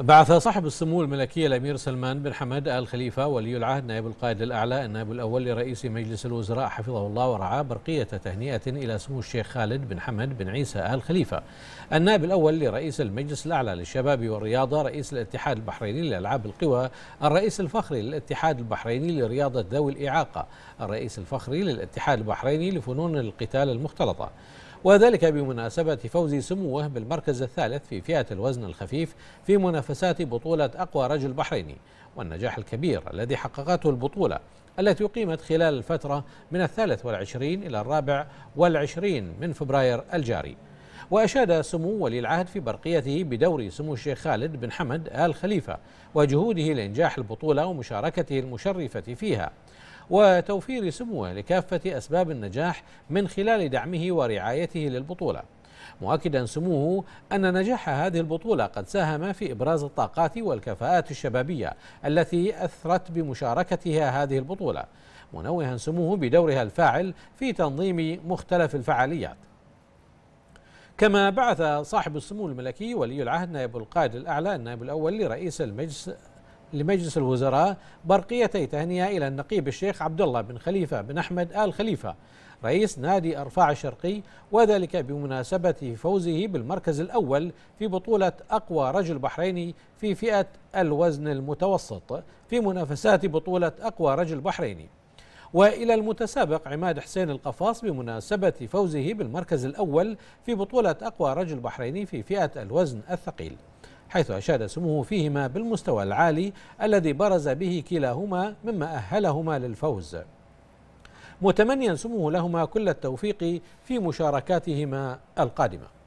بعث صاحب السمو الملكي الأمير سلمان بن حمد آل خليفة ولي العهد نائب القائد الأعلى النائب الأول لرئيس مجلس الوزراء حفظه الله ورعاه برقية تهنئة إلى سمو الشيخ خالد بن حمد بن عيسى آل خليفة النائب الأول لرئيس المجلس الأعلى للشباب والرياضة رئيس الاتحاد البحريني لألعاب القوى الرئيس الفخري للاتحاد البحريني لرياضة ذوي الإعاقة الرئيس الفخري للاتحاد البحريني لفنون القتال المختلطة وذلك بمناسبة فوز سموه بالمركز الثالث في فئة الوزن الخفيف في منافسات بطولة أقوى رجل بحريني والنجاح الكبير الذي حققته البطولة التي أقيمت خلال الفترة من الثالث والعشرين إلى الرابع والعشرين من فبراير الجاري وأشاد سمو ولي العهد في برقيته بدور سمو الشيخ خالد بن حمد آل خليفة وجهوده لإنجاح البطولة ومشاركته المشرفة فيها وتوفير سموه لكافة أسباب النجاح من خلال دعمه ورعايته للبطولة مؤكدا سموه أن نجاح هذه البطولة قد ساهم في إبراز الطاقات والكفاءات الشبابية التي أثرت بمشاركتها هذه البطولة منوها سموه بدورها الفاعل في تنظيم مختلف الفعاليات كما بعث صاحب السمو الملكي ولي العهد نائب القائد الأعلى النائب الأول لرئيس المجلس لمجلس الوزراء برقيتي تهنئة إلى النقيب الشيخ عبد الله بن خليفة بن أحمد آل خليفة رئيس نادي أرفاع الشرقي وذلك بمناسبة فوزه بالمركز الأول في بطولة أقوى رجل بحريني في فئة الوزن المتوسط في منافسات بطولة أقوى رجل بحريني وإلى المتسابق عماد حسين القفاص بمناسبة فوزه بالمركز الأول في بطولة أقوى رجل بحريني في فئة الوزن الثقيل حيث أشاد سموه فيهما بالمستوى العالي الذي برز به كلاهما مما أهلهما للفوز متمنيا سموه لهما كل التوفيق في مشاركاتهما القادمه